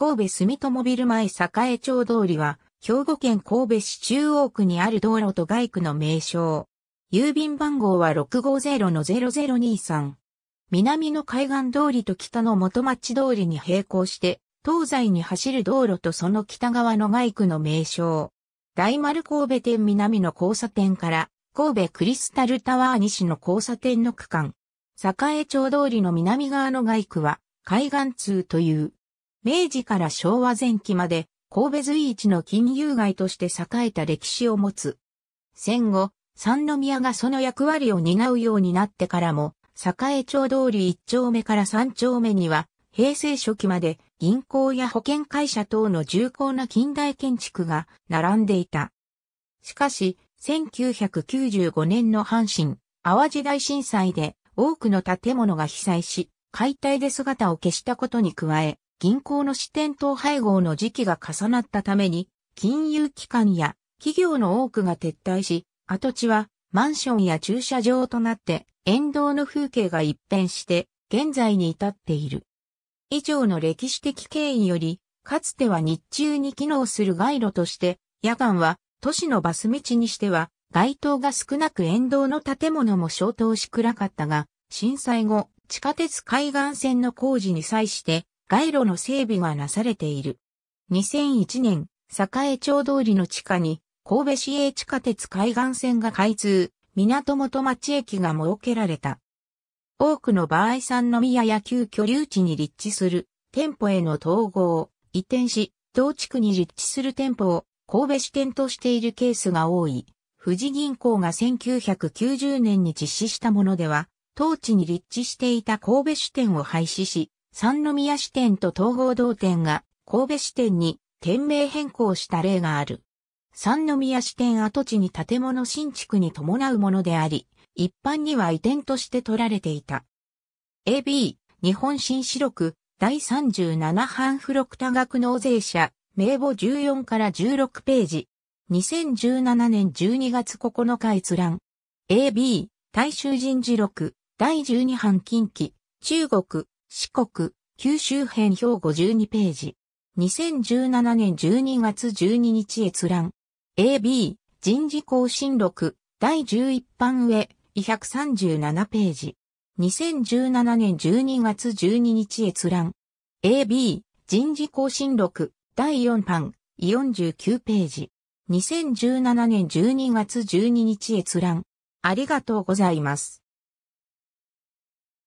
神戸住友ビル前栄町通りは、兵庫県神戸市中央区にある道路と外区の名称。郵便番号は650-0023。南の海岸通りと北の元町通りに並行して、東西に走る道路とその北側の外区の名称。大丸神戸店南の交差点から、神戸クリスタルタワー西の交差点の区間。栄町通りの南側の外区は、海岸通という。明治から昭和前期まで神戸随一の金融街として栄えた歴史を持つ。戦後、三宮がその役割を担うようになってからも、栄町通り一丁目から三丁目には、平成初期まで銀行や保険会社等の重厚な近代建築が並んでいた。しかし、1995年の阪神、淡路大震災で多くの建物が被災し、解体で姿を消したことに加え、銀行の支店統廃合の時期が重なったために、金融機関や企業の多くが撤退し、跡地はマンションや駐車場となって、沿道の風景が一変して、現在に至っている。以上の歴史的経緯より、かつては日中に機能する街路として、夜間は都市のバス道にしては、街灯が少なく沿道の建物も消灯し暗かったが、震災後、地下鉄海岸線の工事に際して、街路の整備がなされている。2001年、栄町通りの地下に、神戸市営地下鉄海岸線が開通、港元町駅が設けられた。多くの場合三の宮や球居留地に立地する店舗への統合、移転し、同地区に立地する店舗を神戸支店としているケースが多い。富士銀行が1990年に実施したものでは、当地に立地していた神戸支店を廃止し、三宮支店と統合同店が神戸支店に店名変更した例がある。三宮支店跡地に建物新築に伴うものであり、一般には移転として取られていた。AB、日本新四六、第37版付録多額納税者、名簿14から16ページ。2017年12月9日閲覧。AB、大衆人事録、第12版近畿、中国、四国、九州編表5 2ページ。2017年12月12日閲覧。AB、人事更新録、第11版上、2 3 7ページ。2017年12月12日閲覧。AB、人事更新録、第4版、49ページ。2017年12月12日閲覧。ありがとうございます。